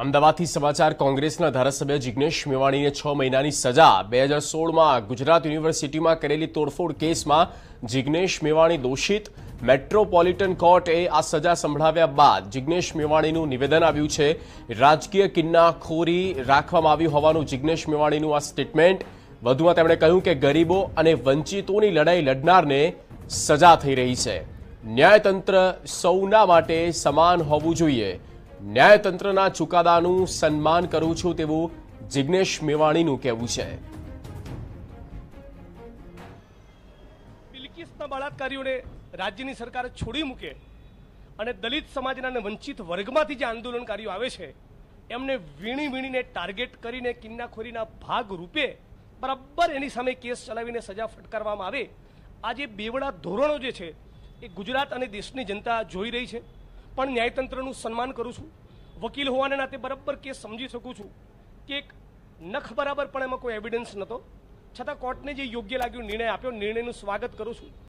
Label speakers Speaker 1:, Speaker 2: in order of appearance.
Speaker 1: અમદાવાદથી સમાચાર કોંગ્રેસના ધારાસભ્ય જિજ્ઞેશ મેવાણીને છ મહિનાની સજા બે હજાર સોળમાં ગુજરાત યુનિવર્સિટીમાં કરેલી તોડફોડ કેસમાં જિજ્ઞેશ મેવાણી દોષિત મેટ્રોપોલિટન કોર્ટે આ સજા સંભળાવ્યા બાદ જિજ્ઞેશ મેવાણીનું નિવેદન આવ્યું છે રાજકીય કિન્નાખોરી રાખવામાં આવ્યું હોવાનું જિજ્ઞેશ મેવાણીનું આ સ્ટેટમેન્ટ વધુમાં તેમણે કહ્યું કે ગરીબો અને વંચિતોની લડાઈ લડનારને સજા થઈ રહી છે ન્યાયતંત્ર સૌના માટે સમાન હોવું જોઈએ ન્યાયતંત્રના ચુકાદાનું સન્માન કરું છું તેવું જિજ્ઞેશ મેવાણીનું કહેવું છે
Speaker 2: બિલકિસના બળાત્કારીઓને રાજ્યની સરકાર છોડી મૂકે અને દલિત સમાજના વંચિત વર્ગમાંથી જે આંદોલનકારીઓ આવે છે એમને વીણી વીણીને ટાર્ગેટ કરીને કિન્નાખોરીના ભાગ રૂપે બરાબર એની સામે કેસ ચલાવીને સજા ફટકારવામાં આવે આ જે બેવડા ધોરણો જે છે એ ગુજરાત અને દેશની જનતા જોઈ રહી છે પણ ન્યાયતંત્રનું સન્માન કરું છું વકીલ હોવાના નાતે બરાબર કેસ સમજી શકું છું કે એક નખ બરાબર પણ એમાં કોઈ એવિડન્સ નહોતો છતાં કોર્ટને જે યોગ્ય લાગ્યો નિર્ણય આપ્યો નિર્ણયનું સ્વાગત કરું છું